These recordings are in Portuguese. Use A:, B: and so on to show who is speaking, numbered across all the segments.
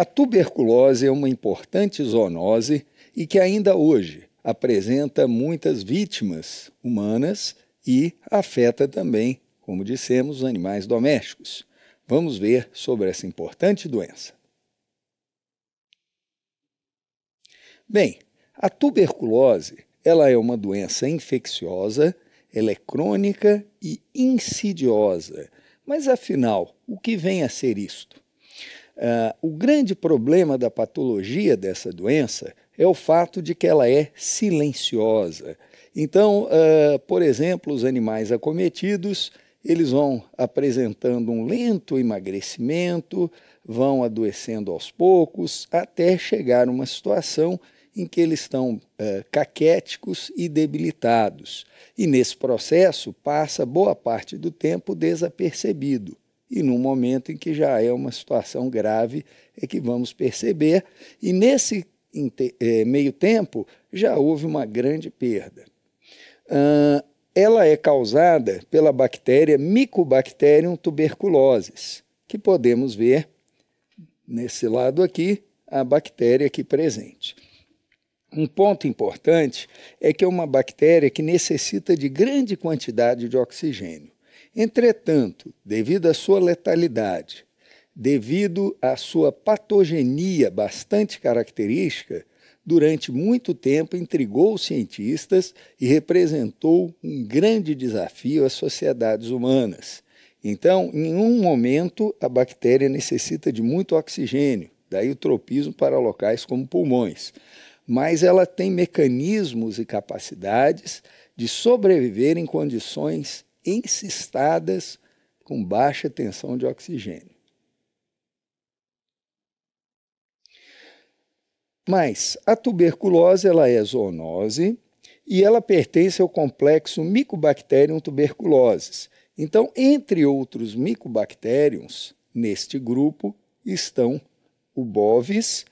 A: A tuberculose é uma importante zoonose e que ainda hoje apresenta muitas vítimas humanas e afeta também, como dissemos, os animais domésticos. Vamos ver sobre essa importante doença. Bem, a tuberculose ela é uma doença infecciosa, ela é crônica e insidiosa. Mas afinal, o que vem a ser isto? Ah, o grande problema da patologia dessa doença é o fato de que ela é silenciosa. Então, ah, por exemplo, os animais acometidos eles vão apresentando um lento emagrecimento, vão adoecendo aos poucos, até chegar a uma situação em que eles estão é, caquéticos e debilitados. E nesse processo passa boa parte do tempo desapercebido e no momento em que já é uma situação grave é que vamos perceber, e nesse eh, meio tempo já houve uma grande perda. Uh, ela é causada pela bactéria Mycobacterium tuberculosis, que podemos ver nesse lado aqui, a bactéria aqui presente. Um ponto importante é que é uma bactéria que necessita de grande quantidade de oxigênio. Entretanto, devido à sua letalidade, devido à sua patogenia bastante característica, durante muito tempo intrigou os cientistas e representou um grande desafio às sociedades humanas. Então, em um momento, a bactéria necessita de muito oxigênio, daí o tropismo para locais como pulmões. Mas ela tem mecanismos e capacidades de sobreviver em condições encistadas com baixa tensão de oxigênio. Mas a tuberculose ela é zoonose e ela pertence ao complexo Mycobacterium tuberculosis. Então, entre outros micobactériums, neste grupo estão o bovis,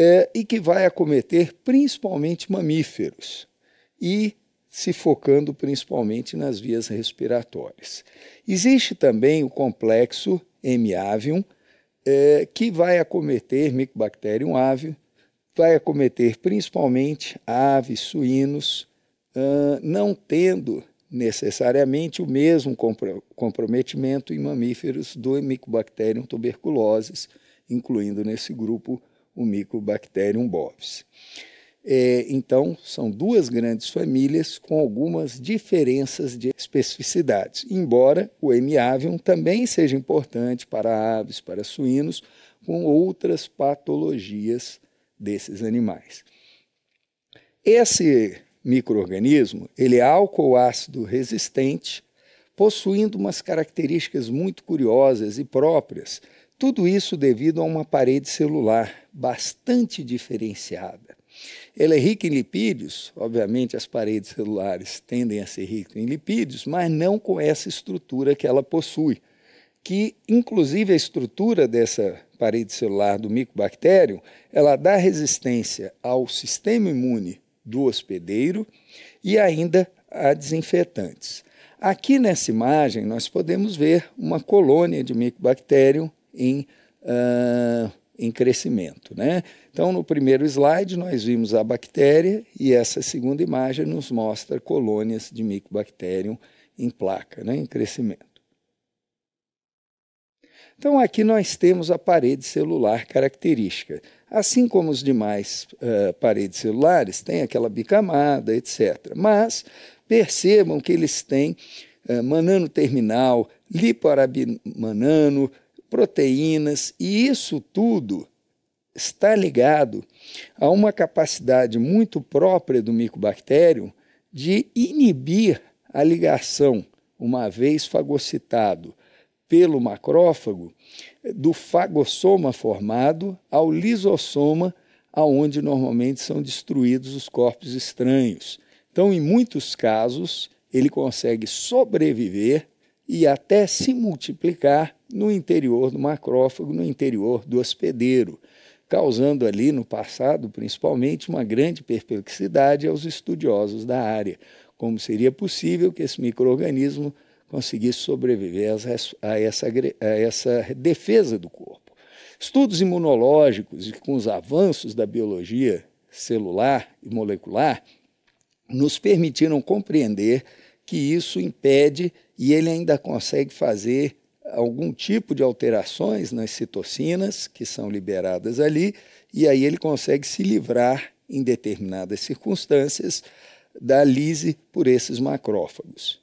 A: é, e que vai acometer principalmente mamíferos. E se focando principalmente nas vias respiratórias. Existe também o complexo M. avium, é, que vai acometer Mycobacterium avium, vai acometer principalmente aves, suínos, uh, não tendo necessariamente o mesmo comprometimento em mamíferos do Mycobacterium tuberculosis, incluindo nesse grupo o Mycobacterium bovis. É, então, são duas grandes famílias com algumas diferenças de especificidades, embora o M. avium também seja importante para aves, para suínos, com outras patologias desses animais. Esse microorganismo, ele é álcool ácido resistente, possuindo umas características muito curiosas e próprias. Tudo isso devido a uma parede celular bastante diferenciada. Ela é rica em lipídios, obviamente as paredes celulares tendem a ser ricas em lipídios, mas não com essa estrutura que ela possui, que inclusive a estrutura dessa parede celular do micobactério, ela dá resistência ao sistema imune do hospedeiro e ainda a desinfetantes. Aqui nessa imagem nós podemos ver uma colônia de micobactérium em ah, em crescimento. Né? Então, no primeiro slide, nós vimos a bactéria e essa segunda imagem nos mostra colônias de Mycobacterium em placa, né, em crescimento. Então, aqui nós temos a parede celular característica. Assim como os demais uh, paredes celulares, tem aquela bicamada, etc. Mas percebam que eles têm uh, manano terminal, lipoarabimanano, proteínas, e isso tudo está ligado a uma capacidade muito própria do micobactério de inibir a ligação, uma vez fagocitado pelo macrófago, do fagossoma formado ao lisossoma, aonde normalmente são destruídos os corpos estranhos. Então, em muitos casos, ele consegue sobreviver e até se multiplicar no interior do macrófago, no interior do hospedeiro, causando ali no passado, principalmente, uma grande perplexidade aos estudiosos da área, como seria possível que esse microorganismo conseguisse sobreviver a essa, a essa defesa do corpo. Estudos imunológicos e com os avanços da biologia celular e molecular nos permitiram compreender que isso impede e ele ainda consegue fazer algum tipo de alterações nas citocinas que são liberadas ali, e aí ele consegue se livrar, em determinadas circunstâncias, da lise por esses macrófagos.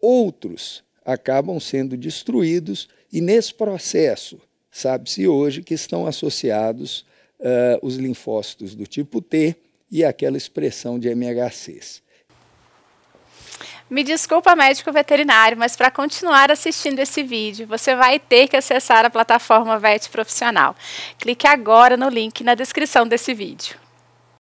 A: Outros acabam sendo destruídos, e nesse processo, sabe-se hoje que estão associados uh, os linfócitos do tipo T e aquela expressão de MHCs. Me desculpa, médico veterinário, mas para continuar assistindo esse vídeo, você vai ter que acessar a plataforma VET Profissional. Clique agora no link na descrição desse vídeo.